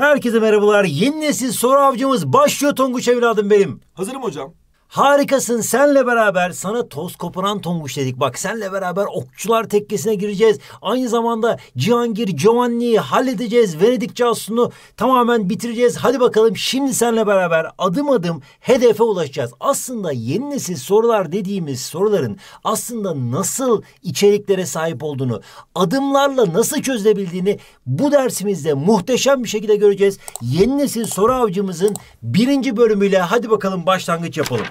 Herkese merhabalar. Yeni nesil soru avcımız başlıyor Tonguç evladım benim. Hazırım hocam. Harikasın senle beraber sana toz koparan tonguç dedik. Bak senle beraber okçular tekkesine gireceğiz. Aynı zamanda Cihangir Giovanni'yi halledeceğiz. Venedik casusunu tamamen bitireceğiz. Hadi bakalım şimdi senle beraber adım adım hedefe ulaşacağız. Aslında yeni nesil sorular dediğimiz soruların aslında nasıl içeriklere sahip olduğunu, adımlarla nasıl çözülebildiğini bu dersimizde muhteşem bir şekilde göreceğiz. Yeni nesil soru avcımızın birinci bölümüyle hadi bakalım başlangıç yapalım.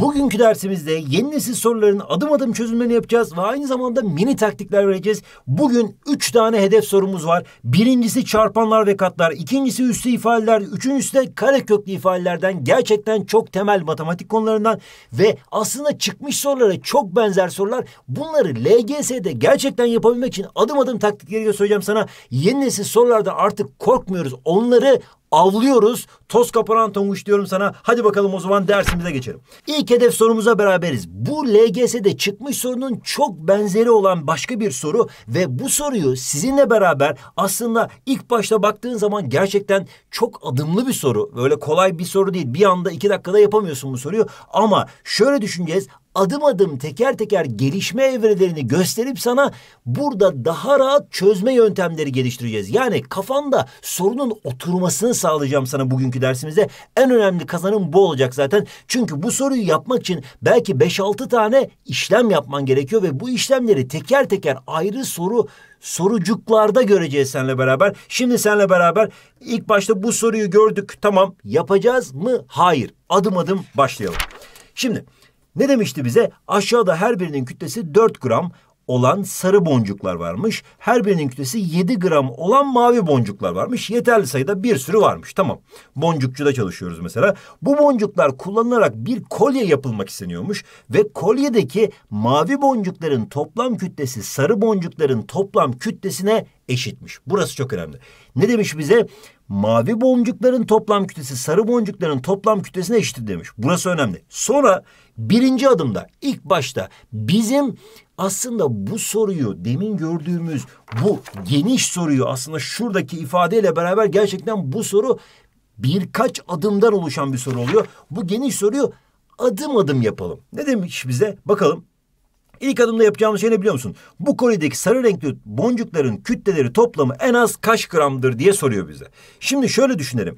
Bugünkü dersimizde yeni nesil soruların adım adım çözümlerini yapacağız ve aynı zamanda mini taktikler vereceğiz. Bugün 3 tane hedef sorumuz var. Birincisi çarpanlar ve katlar, ikincisi üslü ifadeler, üçüncüsü de kareköklü ifadelerden gerçekten çok temel matematik konularından ve aslında çıkmış sorulara çok benzer sorular. Bunları LGS'de gerçekten yapabilmek için adım adım taktikleri göstereceğim sana. Yeni nesil sorularda artık korkmuyoruz. Onları avlıyoruz. Toz kapanan tonguç diyorum sana. Hadi bakalım o zaman dersimize geçelim. İlk hedef sorumuza beraberiz. Bu LGS'de çıkmış sorunun çok benzeri olan başka bir soru ve bu soruyu sizinle beraber aslında ilk başta baktığın zaman gerçekten çok adımlı bir soru. Böyle kolay bir soru değil. Bir anda iki dakikada yapamıyorsun bu soruyu. Ama şöyle düşüneceğiz adım adım teker teker gelişme evrelerini gösterip sana burada daha rahat çözme yöntemleri geliştireceğiz. Yani kafanda sorunun oturmasını sağlayacağım sana bugünkü dersimizde. En önemli kazanım bu olacak zaten. Çünkü bu soruyu yapmak için belki 5-6 tane işlem yapman gerekiyor ve bu işlemleri teker teker ayrı soru sorucuklarda göreceğiz seninle beraber. Şimdi seninle beraber ilk başta bu soruyu gördük. Tamam yapacağız mı? Hayır. Adım adım başlayalım. Şimdi ne demişti bize? Aşağıda her birinin kütlesi 4 gram olan sarı boncuklar varmış. Her birinin kütlesi 7 gram olan mavi boncuklar varmış. Yeterli sayıda bir sürü varmış. Tamam. Boncukçuda çalışıyoruz mesela. Bu boncuklar kullanılarak bir kolye yapılmak isteniyormuş ve kolyedeki mavi boncukların toplam kütlesi sarı boncukların toplam kütlesine eşitmiş. Burası çok önemli. Ne demiş bize? Mavi boncukların toplam kütlesi sarı boncukların toplam kütlesine eşittir demiş. Burası önemli. Sonra Birinci adımda ilk başta bizim aslında bu soruyu demin gördüğümüz bu geniş soruyu aslında şuradaki ifadeyle beraber gerçekten bu soru birkaç adımdan oluşan bir soru oluyor. Bu geniş soruyu adım adım yapalım. Ne demiş bize? Bakalım. İlk adımda yapacağımız şey ne biliyor musun? Bu kolideki sarı renkli boncukların kütleleri toplamı en az kaç gramdır diye soruyor bize. Şimdi şöyle düşünelim.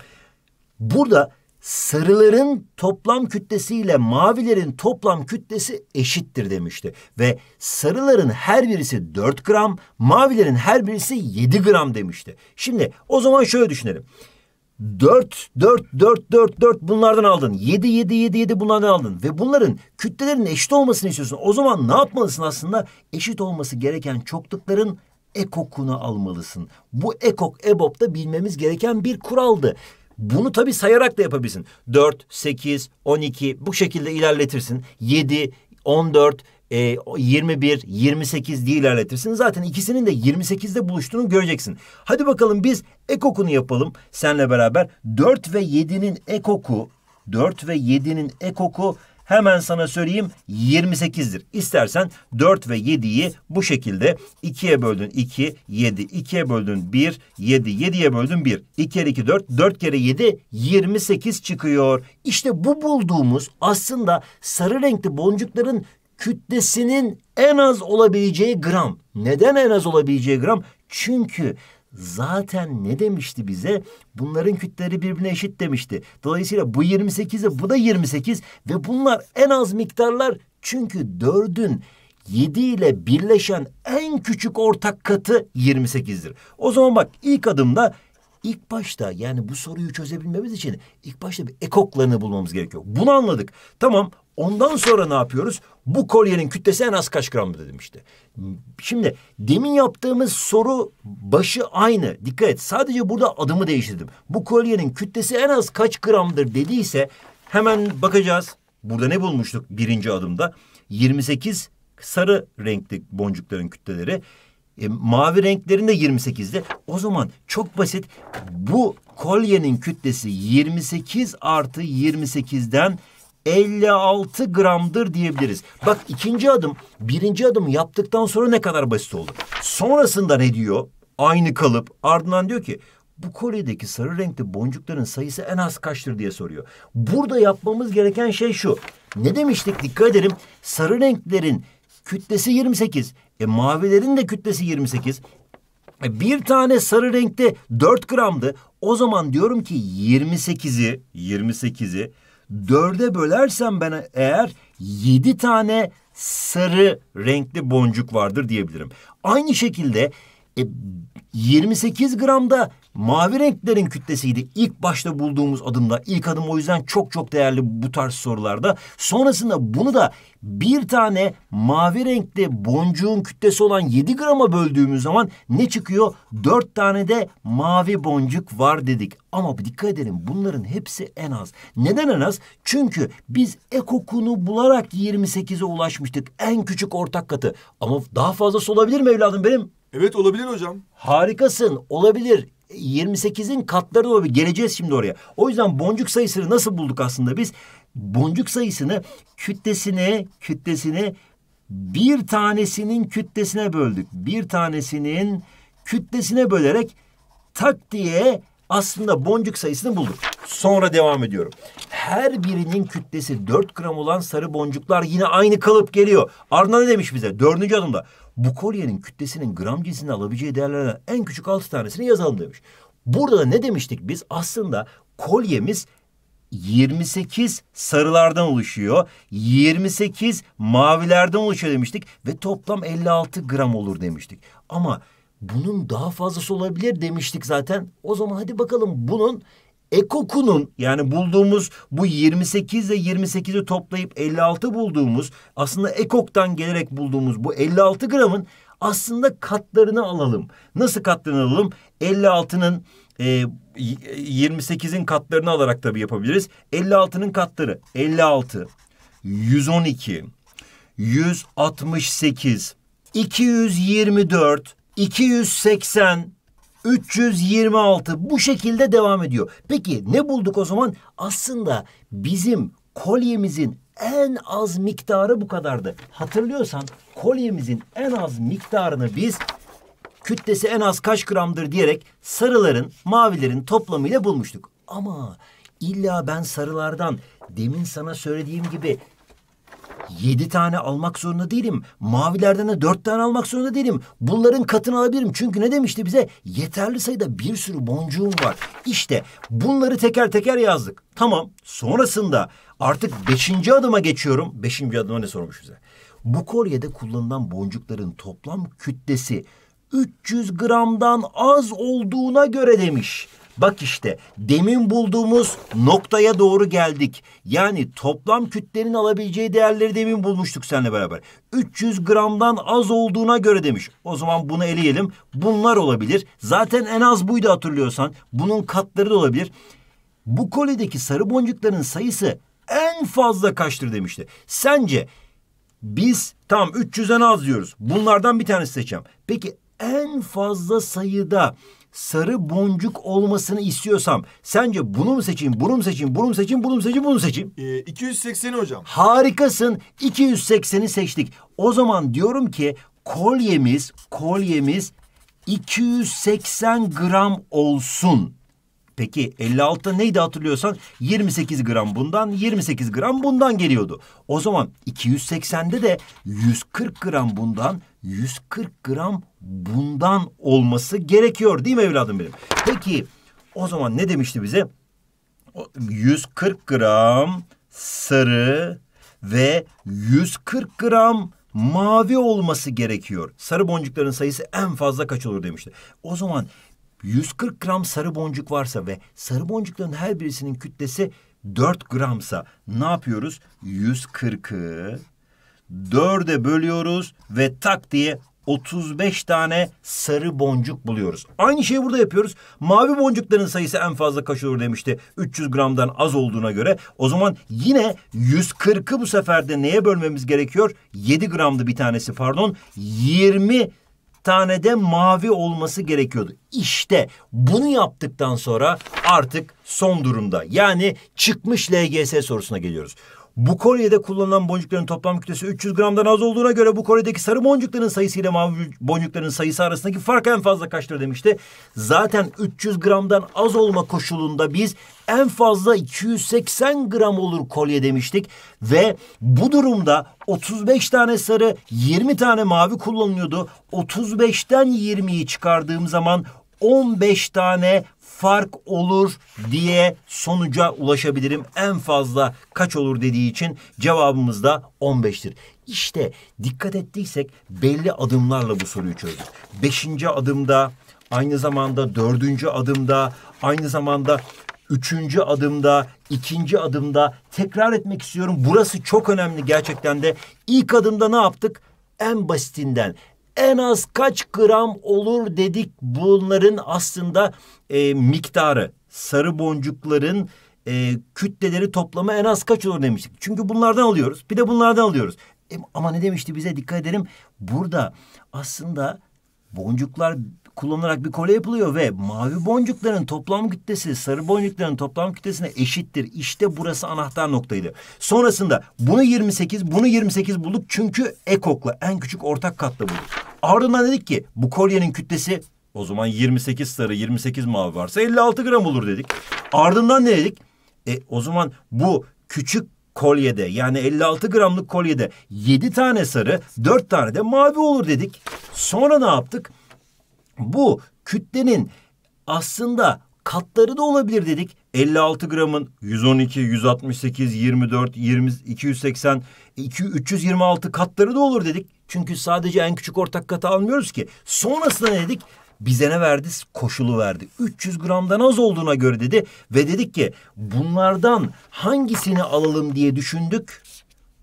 Burada sarıların toplam kütlesi ile mavilerin toplam kütlesi eşittir demişti. Ve sarıların her birisi 4 gram, mavilerin her birisi 7 gram demişti. Şimdi o zaman şöyle düşünelim. 4, 4, 4, 4, 4 bunlardan aldın. 7, 7, 7, 7 bunlardan aldın. Ve bunların kütlelerin eşit olmasını istiyorsun. O zaman ne yapmalısın aslında? Eşit olması gereken çoklukların ekokunu almalısın. Bu ekok, ebop da bilmemiz gereken bir kuraldı. Bunu tabii sayarak da yapabilirsin. 4, 8, 12 bu şekilde ilerletirsin. 7, 14, e, 21, 28 diye ilerletirsin. Zaten ikisinin de 28'de buluştuğunu göreceksin. Hadi bakalım biz ekokunu yapalım senle beraber. 4 ve 7'nin ekoku 4 ve 7'nin ekoku Hemen sana söyleyeyim 28'dir. İstersen 4 ve 7'yi bu şekilde 2'ye böldün 2, 7. 2'ye böldün 1, 7. 7'ye böldün 1. 2 kere 2 4, 4 kere 7 28 çıkıyor. İşte bu bulduğumuz aslında sarı renkli boncukların kütlesinin en az olabileceği gram. Neden en az olabileceği gram? Çünkü zaten ne demişti bize? Bunların kütleri birbirine eşit demişti. Dolayısıyla bu 28'e bu da 28 ve bunlar en az miktarlar çünkü 4'ün 7 ile birleşen en küçük ortak katı 28'dir. O zaman bak ilk adımda ilk başta yani bu soruyu çözebilmemiz için ilk başta bir ekoklarını bulmamız gerekiyor. Bunu anladık. Tamam Ondan sonra ne yapıyoruz? Bu kolyenin kütlesi en az kaç gram dedim işte. Şimdi demin yaptığımız soru başı aynı. Dikkat et sadece burada adımı değiştirdim. Bu kolyenin kütlesi en az kaç gramdır dediyse hemen bakacağız. Burada ne bulmuştuk birinci adımda? 28 sarı renkli boncukların kütleleri. E, mavi renklerinde 28'de. O zaman çok basit bu kolyenin kütlesi 28 artı 28'den 56 gramdır diyebiliriz. Bak ikinci adım, birinci adım yaptıktan sonra ne kadar basit oldu. Sonrasında ne diyor? Aynı kalıp ardından diyor ki bu kolyedeki sarı renkli boncukların sayısı en az kaçtır diye soruyor. Burada yapmamız gereken şey şu. Ne demiştik dikkat edelim. Sarı renklerin kütlesi 28. E mavilerin de kütlesi 28. E, bir tane sarı renkte 4 gramdı. O zaman diyorum ki 28'i 28'i dörde bölersem ben eğer yedi tane sarı renkli boncuk vardır diyebilirim. Aynı şekilde e, 28 da mavi renklerin kütlesiydi. İlk başta bulduğumuz adımda. ilk adım o yüzden çok çok değerli bu tarz sorularda. Sonrasında bunu da bir tane mavi renkte boncuğun kütlesi olan 7 grama böldüğümüz zaman ne çıkıyor? 4 tane de mavi boncuk var dedik. Ama dikkat edelim bunların hepsi en az. Neden en az? Çünkü biz ekokunu bularak 28'e ulaşmıştık. En küçük ortak katı. Ama daha fazlası olabilir mi evladım benim? Evet olabilir hocam. Harikasın olabilir. 28'in katları olabilir. geleceğiz şimdi oraya. O yüzden boncuk sayısını nasıl bulduk aslında biz? Boncuk sayısını kütlesine kütlesine bir tanesinin kütlesine böldük. Bir tanesinin kütlesine bölerek tak diye aslında boncuk sayısını bulduk. Sonra devam ediyorum. Her birinin kütlesi 4 gram olan sarı boncuklar yine aynı kalıp geliyor. Arna ne demiş bize? Dördüncü adımda bu kolyenin kütlesinin gram cinsini alabileceği değerlerden en küçük altı tanesini yazalım demiş. Burada da ne demiştik biz? Aslında kolyemiz 28 sarılardan oluşuyor. 28 mavilerden oluşuyor demiştik ve toplam 56 gram olur demiştik. Ama bunun daha fazlası olabilir demiştik zaten. O zaman hadi bakalım bunun Ekoku'nun yani bulduğumuz bu 28 ile 28'i toplayıp 56 bulduğumuz aslında Ekok'tan gelerek bulduğumuz bu 56 gramın aslında katlarını alalım. Nasıl katlarını alalım? 56'nın e, 28'in katlarını alarak tabii yapabiliriz. 56'nın katları 56, 112, 168, 224, 280, 326 bu şekilde devam ediyor. Peki ne bulduk o zaman? Aslında bizim kolyemizin en az miktarı bu kadardı. Hatırlıyorsan kolyemizin en az miktarını biz kütlesi en az kaç gramdır diyerek sarıların, mavilerin toplamıyla bulmuştuk. Ama illa ben sarılardan demin sana söylediğim gibi yedi tane almak zorunda değilim. Mavilerden de dört tane almak zorunda değilim. Bunların katını alabilirim. Çünkü ne demişti bize? Yeterli sayıda bir sürü boncuğum var. İşte bunları teker teker yazdık. Tamam. Sonrasında artık beşinci adıma geçiyorum. Beşinci adıma ne sormuş bize? Bu kolyede kullanılan boncukların toplam kütlesi 300 gramdan az olduğuna göre demiş. Bak işte demin bulduğumuz noktaya doğru geldik. Yani toplam kütlenin alabileceği değerleri demin bulmuştuk seninle beraber. 300 gramdan az olduğuna göre demiş. O zaman bunu eleyelim. Bunlar olabilir. Zaten en az buydu hatırlıyorsan. Bunun katları da olabilir. Bu kolideki sarı boncukların sayısı en fazla kaçtır demişti. Sence biz tam 300'den az diyoruz. Bunlardan bir tanesi seçeceğim. Peki en fazla sayıda sarı boncuk olmasını istiyorsam sence bunu mu seçeyim, bunu mu seçeyim, bunu mu seçeyim, bunu mu seçeyim, bunu mu seçeyim? Ee, 280'i hocam. Harikasın. 280'i seçtik. O zaman diyorum ki kolyemiz, kolyemiz 280 gram olsun. Peki 56'ta neydi hatırlıyorsan 28 gram bundan 28 gram bundan geliyordu. O zaman 280'de de 140 gram bundan 140 gram bundan olması gerekiyor değil mi evladım benim? Peki o zaman ne demişti bize? 140 gram sarı ve 140 gram mavi olması gerekiyor. Sarı boncukların sayısı en fazla kaç olur demişti. O zaman 140 gram sarı boncuk varsa ve sarı boncukların her birisinin kütlesi 4 gramsa ne yapıyoruz? 140'ı dörde bölüyoruz ve tak diye 35 tane sarı boncuk buluyoruz. Aynı şeyi burada yapıyoruz. Mavi boncukların sayısı en fazla kaç olur demişti. 300 gramdan az olduğuna göre. O zaman yine 140'ı bu sefer de neye bölmemiz gerekiyor? 7 gramdı bir tanesi pardon. 20 tane de mavi olması gerekiyordu. İşte bunu yaptıktan sonra artık son durumda. Yani çıkmış LGS sorusuna geliyoruz. Bu Kore'de kullanılan boncukların toplam kütlesi 300 gramdan az olduğuna göre bu Kore'deki sarı boncukların sayısı ile mavi boncukların sayısı arasındaki fark en fazla kaçtır demişti. Zaten 300 gramdan az olma koşulunda biz en fazla 280 gram olur kolye demiştik ve bu durumda 35 tane sarı 20 tane mavi kullanılıyordu. 35'ten 20'yi çıkardığım zaman 15 tane fark olur diye sonuca ulaşabilirim. En fazla kaç olur dediği için cevabımız da 15'tir. İşte dikkat ettiysek belli adımlarla bu soruyu çözdük. Beşinci adımda, aynı zamanda dördüncü adımda, aynı zamanda üçüncü adımda, ikinci adımda tekrar etmek istiyorum. Burası çok önemli gerçekten de. İlk adımda ne yaptık? En basitinden, en az kaç gram olur dedik bunların aslında e, miktarı sarı boncukların e, kütleleri toplamı en az kaç olur demiştik. Çünkü bunlardan alıyoruz bir de bunlardan alıyoruz. E, ama ne demişti bize dikkat edelim burada aslında boncuklar kullanılarak bir kole yapılıyor ve mavi boncukların toplam kütlesi sarı boncukların toplam kütlesine eşittir. İşte burası anahtar noktaydı. Sonrasında bunu 28, bunu 28 bulduk çünkü ekokla en küçük ortak katla bulduk. Ardından dedik ki bu kolyenin kütlesi o zaman 28 sarı 28 mavi varsa 56 gram olur dedik. Ardından ne dedik? E o zaman bu küçük kolyede yani 56 gramlık kolyede 7 tane sarı 4 tane de mavi olur dedik. Sonra ne yaptık? Bu kütlenin aslında katları da olabilir dedik. 56 gramın 112, 168, 24, 20, 280, 2, 326 katları da olur dedik. Çünkü sadece en küçük ortak katı almıyoruz ki. Sonrasında ne dedik? bize ne verdi? Koşulu verdi. 300 gramdan az olduğuna göre dedi ve dedik ki bunlardan hangisini alalım diye düşündük.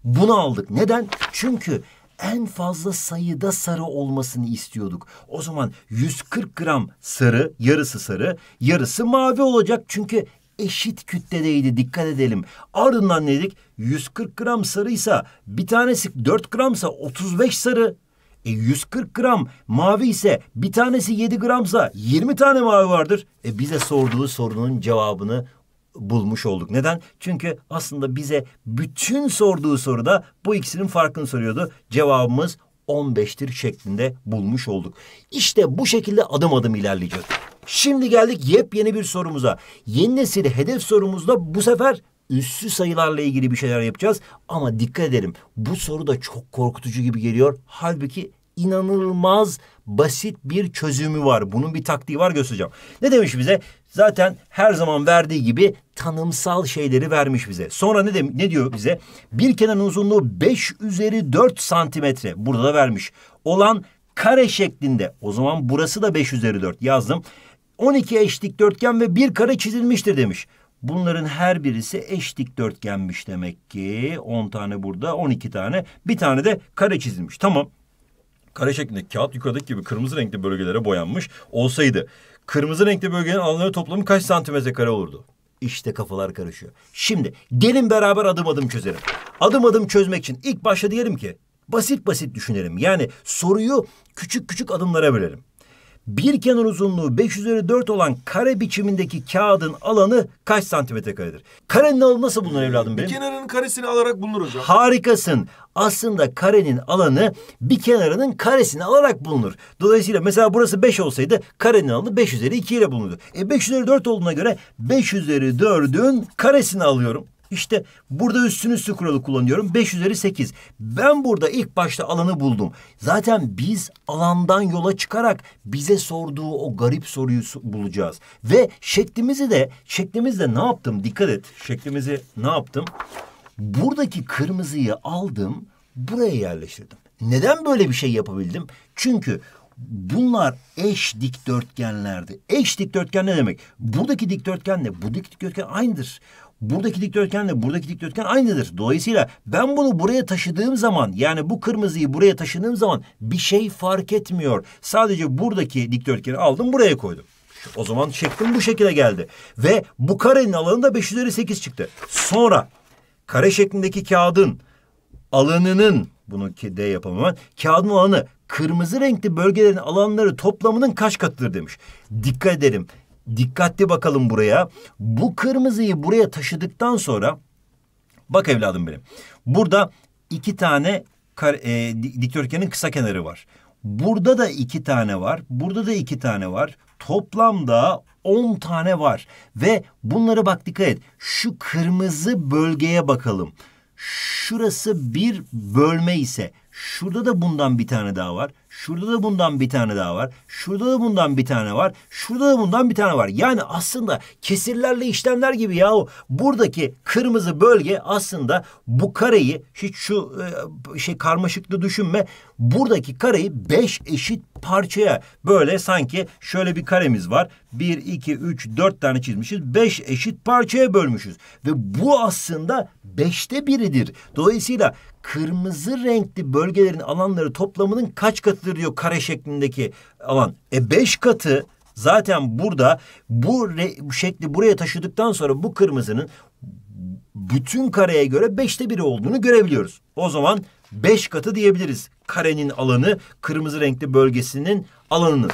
Bunu aldık. Neden? Çünkü en fazla sayıda sarı olmasını istiyorduk. O zaman 140 gram sarı, yarısı sarı, yarısı mavi olacak. Çünkü eşit kütledeydi dikkat edelim. Ardından ne dedik? 140 gram sarıysa bir tanesi 4 gramsa 35 sarı e 140 gram mavi ise bir tanesi 7 gramsa 20 tane mavi vardır. E bize sorduğu sorunun cevabını bulmuş olduk. Neden? Çünkü aslında bize bütün sorduğu soruda bu ikisinin farkını soruyordu. Cevabımız 15'tir şeklinde bulmuş olduk. İşte bu şekilde adım adım ilerleyeceğiz. Şimdi geldik yepyeni bir sorumuza. Yeni nesil hedef sorumuzda bu sefer üssü sayılarla ilgili bir şeyler yapacağız. Ama dikkat edelim bu soru da çok korkutucu gibi geliyor. Halbuki inanılmaz basit bir çözümü var. Bunun bir taktiği var göstereceğim. Ne demiş bize? Zaten her zaman verdiği gibi tanımsal şeyleri vermiş bize. Sonra ne, de, ne diyor bize? Bir kenarın uzunluğu 5 üzeri 4 santimetre. Burada da vermiş. Olan kare şeklinde. O zaman burası da 5 üzeri 4 yazdım. 12 eş dörtgen ve bir kare çizilmiştir demiş. Bunların her birisi eş dikdörtgenmiş demek ki. 10 tane burada, 12 tane. Bir tane de kare çizilmiş. Tamam. Kare şeklinde kağıt yukarıdaki gibi kırmızı renkli bölgelere boyanmış olsaydı kırmızı renkli bölgenin alanları toplamı kaç santimetre kare olurdu? İşte kafalar karışıyor. Şimdi gelin beraber adım adım çözelim. Adım adım çözmek için ilk başta diyelim ki basit basit düşünelim. Yani soruyu küçük küçük adımlara bölelim bir kenar uzunluğu 5 üzeri 4 olan kare biçimindeki kağıdın alanı kaç santimetre karedir? Karenin alanı nasıl bulunur evladım benim? Bir kenarının karesini alarak bulunur hocam. Harikasın. Aslında karenin alanı bir kenarının karesini alarak bulunur. Dolayısıyla mesela burası 5 olsaydı karenin alanı 5 üzeri 2 ile bulunurdu. E 5 üzeri 4 olduğuna göre 5 üzeri 4'ün karesini alıyorum. İşte burada üstün üstü kuralı kullanıyorum. 5 üzeri 8. Ben burada ilk başta alanı buldum. Zaten biz alandan yola çıkarak bize sorduğu o garip soruyu bulacağız. Ve şeklimizi de şeklimizde ne yaptım? Dikkat et. Şeklimizi ne yaptım? Buradaki kırmızıyı aldım. Buraya yerleştirdim. Neden böyle bir şey yapabildim? Çünkü bunlar eş dikdörtgenlerdi. Eş dikdörtgen ne demek? Buradaki dikdörtgenle bu dikdörtgen aynıdır buradaki dikdörtgenle buradaki dikdörtgen aynıdır. Dolayısıyla ben bunu buraya taşıdığım zaman yani bu kırmızıyı buraya taşıdığım zaman bir şey fark etmiyor. Sadece buradaki dikdörtgeni aldım buraya koydum. O zaman şeklim bu şekilde geldi. Ve bu karenin alanında da 5 üzeri 8 çıktı. Sonra kare şeklindeki kağıdın alanının bunu D yapalım hemen. Kağıdın alanı kırmızı renkli bölgelerin alanları toplamının kaç katıdır demiş. Dikkat edelim. Dikkatli bakalım buraya. Bu kırmızıyı buraya taşıdıktan sonra bak evladım benim. Burada iki tane e, dikdörtgenin kısa kenarı var. Burada da iki tane var. Burada da iki tane var. Toplamda 10 tane var. Ve bunları bak dikkat et. Şu kırmızı bölgeye bakalım. Şurası bir bölme ise şurada da bundan bir tane daha var. Şurada da bundan bir tane daha var. Şurada da bundan bir tane var. Şurada da bundan bir tane var. Yani aslında kesirlerle işlemler gibi yahu buradaki kırmızı bölge aslında bu kareyi hiç şu e, şey karmaşıklı düşünme. Buradaki kareyi beş eşit parçaya böyle sanki şöyle bir karemiz var. 1, 2, 3, 4 tane çizmişiz. 5 eşit parçaya bölmüşüz. Ve bu aslında 5'te biridir. Dolayısıyla kırmızı renkli bölgelerin alanları toplamının kaç katıdır diyor kare şeklindeki alan. E 5 katı zaten burada bu, re, şekli buraya taşıdıktan sonra bu kırmızının bütün kareye göre beşte biri olduğunu görebiliyoruz. O zaman beş katı diyebiliriz. Karenin alanı kırmızı renkli bölgesinin alanını.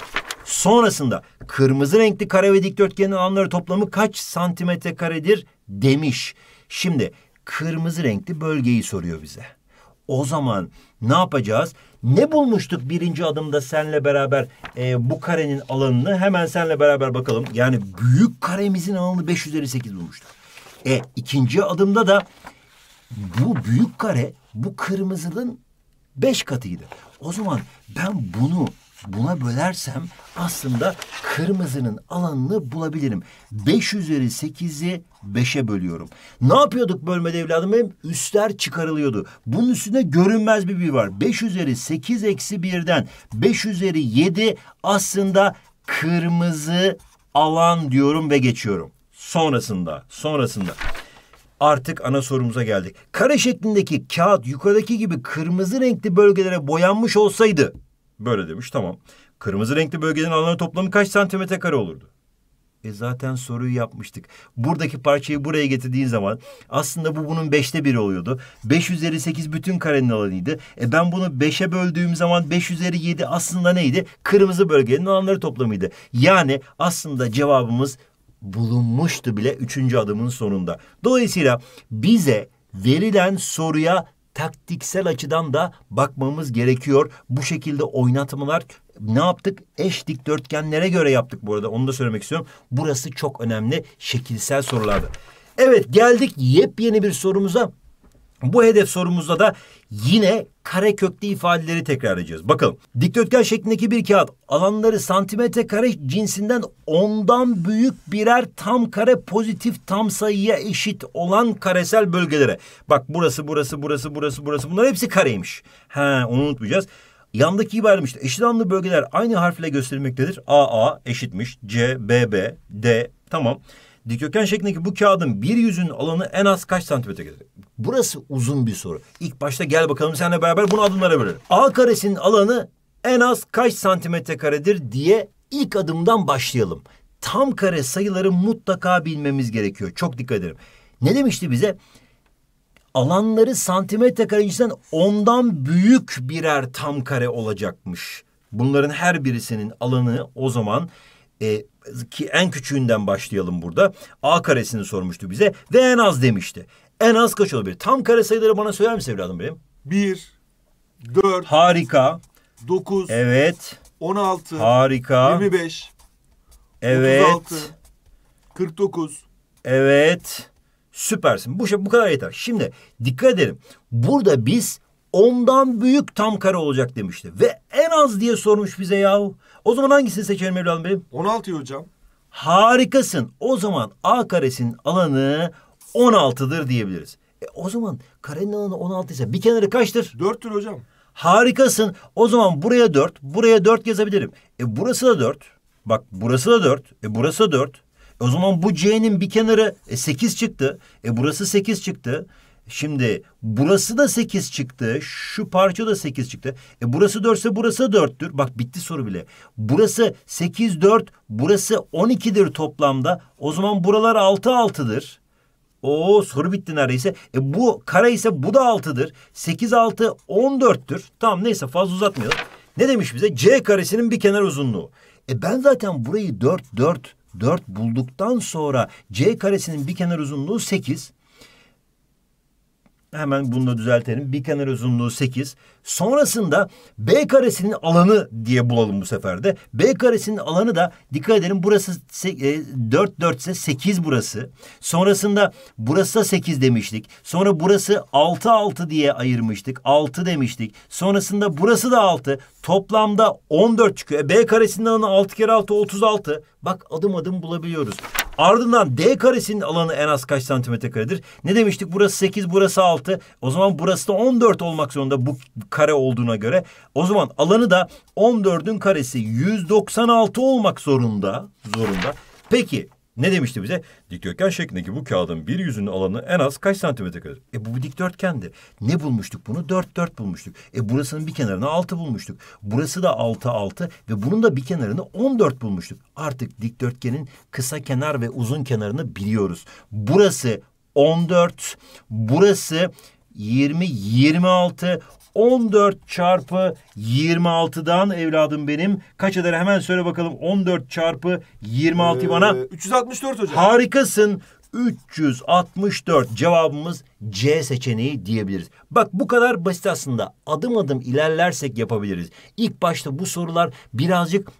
Sonrasında kırmızı renkli kare ve dikdörtgenin alanları toplamı kaç santimetre karedir demiş. Şimdi kırmızı renkli bölgeyi soruyor bize. O zaman ne yapacağız? Ne bulmuştuk birinci adımda senle beraber e, bu karenin alanını hemen senle beraber bakalım. Yani büyük karemizin alanı 5 üzeri 8 bulmuştuk. E ikinci adımda da bu büyük kare bu kırmızının beş katıydı. O zaman ben bunu buna bölersem aslında kırmızının alanını bulabilirim. 5 üzeri 8'i 5'e bölüyorum. Ne yapıyorduk bölmede evladım benim? Üstler çıkarılıyordu. Bunun üstünde görünmez bir bir var. 5 üzeri 8 eksi 1'den 5 üzeri 7 aslında kırmızı alan diyorum ve geçiyorum. Sonrasında, sonrasında artık ana sorumuza geldik. Kare şeklindeki kağıt yukarıdaki gibi kırmızı renkli bölgelere boyanmış olsaydı Böyle demiş tamam. Kırmızı renkli bölgenin alanı toplamı kaç santimetre kare olurdu? E zaten soruyu yapmıştık. Buradaki parçayı buraya getirdiğin zaman aslında bu bunun beşte biri oluyordu. Beş üzeri sekiz bütün karenin alanıydı. E ben bunu beşe böldüğüm zaman beş üzeri yedi aslında neydi? Kırmızı bölgenin alanları toplamıydı. Yani aslında cevabımız bulunmuştu bile üçüncü adımın sonunda. Dolayısıyla bize verilen soruya taktiksel açıdan da bakmamız gerekiyor. Bu şekilde oynatmalar ne yaptık? Eş dikdörtgenlere göre yaptık bu arada. Onu da söylemek istiyorum. Burası çok önemli şekilsel sorulardı. Evet geldik yepyeni bir sorumuza. Bu hedef sorumuzda da yine kare köklü ifadeleri tekrar edeceğiz. Bakalım dikdörtgen şeklindeki bir kağıt alanları santimetre kare cinsinden ondan büyük birer tam kare pozitif tam sayıya eşit olan karesel bölgelere. Bak burası burası burası burası burası bunlar hepsi kareymiş. He onu unutmayacağız. Yandaki ibareymiş. Eşit anlı bölgeler aynı harfle gösterilmektedir. AA eşitmiş. C, BB, D tamam. Dikdörtgen şeklindeki bu kağıdın bir yüzünün alanı en az kaç santimetre gelir? Burası uzun bir soru. İlk başta gel bakalım seninle beraber bunu adımlara bölelim. A karesinin alanı en az kaç santimetre karedir diye ilk adımdan başlayalım. Tam kare sayıları mutlaka bilmemiz gerekiyor. Çok dikkat edelim. Ne demişti bize? Alanları santimetre karecinden ondan büyük birer tam kare olacakmış. Bunların her birisinin alanı o zaman e, ki en küçüğünden başlayalım burada. A karesini sormuştu bize ve en az demişti. En az kaç olabilir? Tam kare sayıları bana söyler misin evladım benim? Bir, dört. Harika. Dokuz. Evet. On altı. Harika. Yirmi beş. Evet. Otuz altı. Kırk dokuz. Evet. Süpersin. Bu, şey, bu kadar yeter. Şimdi dikkat edelim. Burada biz ondan büyük tam kare olacak demişti. Ve en az diye sormuş bize yahu. O zaman hangisini seçelim evladım benim? 16 hocam. Harikasın. O zaman A karesinin alanı 16'dır diyebiliriz. E, o zaman karenin alanı 16 ise bir kenarı kaçtır? 4'tür hocam. Harikasın. O zaman buraya 4, buraya 4 yazabilirim. E burası da 4. Bak burası da 4. E burası da 4. E, o zaman bu C'nin bir kenarı e, 8 çıktı. E burası 8 çıktı. Şimdi burası da sekiz çıktı. Şu parça da sekiz çıktı. E burası dörtse burası dörttür. Bak bitti soru bile. Burası sekiz dört, burası on ikidir toplamda. O zaman buralar altı altıdır. Oo soru bitti neredeyse. E bu kare ise bu da altıdır. Sekiz altı on dörttür. Tamam neyse fazla uzatmayalım. Ne demiş bize? C karesinin bir kenar uzunluğu. E ben zaten burayı dört dört dört bulduktan sonra C karesinin bir kenar uzunluğu sekiz. Hemen bunu da düzeltelim. Bir kenar uzunluğu 8. Sonrasında B karesinin alanı diye bulalım bu sefer de. B karesinin alanı da dikkat edelim burası 4 4 ise 8 burası. Sonrasında burası da 8 demiştik. Sonra burası 6 6 diye ayırmıştık. 6 demiştik. Sonrasında burası da 6. Toplamda 14 çıkıyor. E, B karesinin alanı 6 kere 6 36. Bak adım adım bulabiliyoruz. Ardından D karesinin alanı en az kaç santimetre karedir? Ne demiştik? Burası 8, burası 6. O zaman burası da 14 olmak zorunda bu kare olduğuna göre. O zaman alanı da 14'ün karesi 196 olmak zorunda. Zorunda. Peki ne demişti bize? Dikdörtgen şeklindeki bu kağıdın bir yüzünün alanı en az kaç santimetre kadar? E bu bir dikdörtgendi. Ne bulmuştuk bunu? Dört dört bulmuştuk. E burasının bir kenarını altı bulmuştuk. Burası da altı altı ve bunun da bir kenarını on dört bulmuştuk. Artık dikdörtgenin kısa kenar ve uzun kenarını biliyoruz. Burası on dört. burası 20, 26, 14 çarpı 26'dan evladım benim. Kaç eder hemen söyle bakalım 14 çarpı 26 ee, bana. 364 hocam. Harikasın. 364 cevabımız C seçeneği diyebiliriz. Bak bu kadar basit aslında. Adım adım ilerlersek yapabiliriz. İlk başta bu sorular birazcık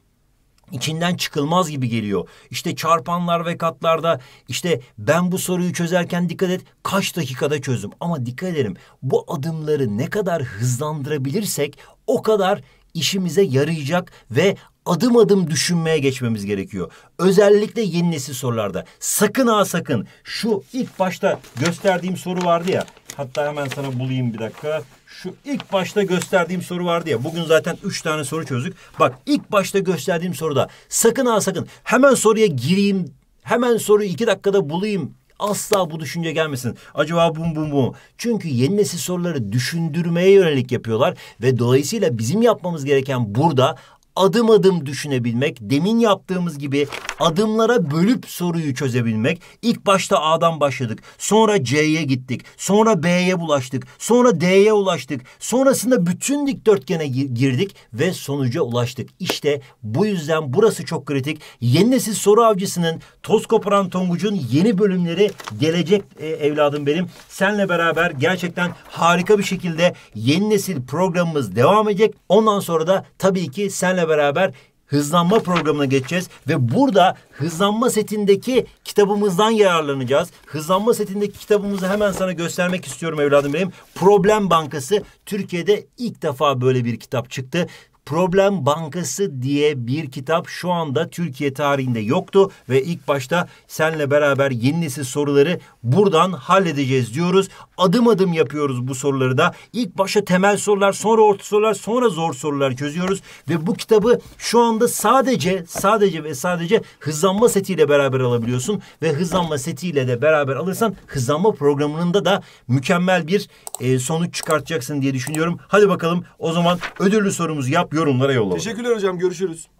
içinden çıkılmaz gibi geliyor. İşte çarpanlar ve katlarda işte ben bu soruyu çözerken dikkat et kaç dakikada çözdüm. Ama dikkat edelim bu adımları ne kadar hızlandırabilirsek o kadar işimize yarayacak ve adım adım düşünmeye geçmemiz gerekiyor. Özellikle yeni nesil sorularda. Sakın ha sakın şu ilk başta gösterdiğim soru vardı ya. Hatta hemen sana bulayım bir dakika. Şu ilk başta gösterdiğim soru vardı ya. Bugün zaten üç tane soru çözdük. Bak ilk başta gösterdiğim soruda sakın ha sakın hemen soruya gireyim. Hemen soruyu iki dakikada bulayım asla bu düşünce gelmesin. Acaba bum bum bum. Çünkü yeni nesil soruları düşündürmeye yönelik yapıyorlar ve dolayısıyla bizim yapmamız gereken burada adım adım düşünebilmek, demin yaptığımız gibi adımlara bölüp soruyu çözebilmek. İlk başta A'dan başladık, sonra C'ye gittik, sonra B'ye bulaştık, sonra D'ye ulaştık, sonrasında bütün dikdörtgene girdik ve sonuca ulaştık. İşte bu yüzden burası çok kritik. Yeni nesil soru avcısının toz koparan tongucun yeni bölümleri gelecek e, evladım benim. Senle beraber gerçekten harika bir şekilde yeni nesil programımız devam edecek. Ondan sonra da tabii ki senle beraber hızlanma programına geçeceğiz ve burada hızlanma setindeki kitabımızdan yararlanacağız. Hızlanma setindeki kitabımızı hemen sana göstermek istiyorum evladım benim. Problem Bankası Türkiye'de ilk defa böyle bir kitap çıktı. Problem Bankası diye bir kitap şu anda Türkiye tarihinde yoktu ve ilk başta senle beraber yeni nesil soruları buradan halledeceğiz diyoruz. Adım adım yapıyoruz bu soruları da. İlk başta temel sorular, sonra orta sorular, sonra zor sorular çözüyoruz ve bu kitabı şu anda sadece sadece ve sadece hızlanma setiyle beraber alabiliyorsun ve hızlanma setiyle de beraber alırsan hızlanma programında da mükemmel bir e, sonuç çıkartacaksın diye düşünüyorum. Hadi bakalım o zaman ödüllü sorumuzu yap yorumlara yollayın. Teşekkürler hocam görüşürüz.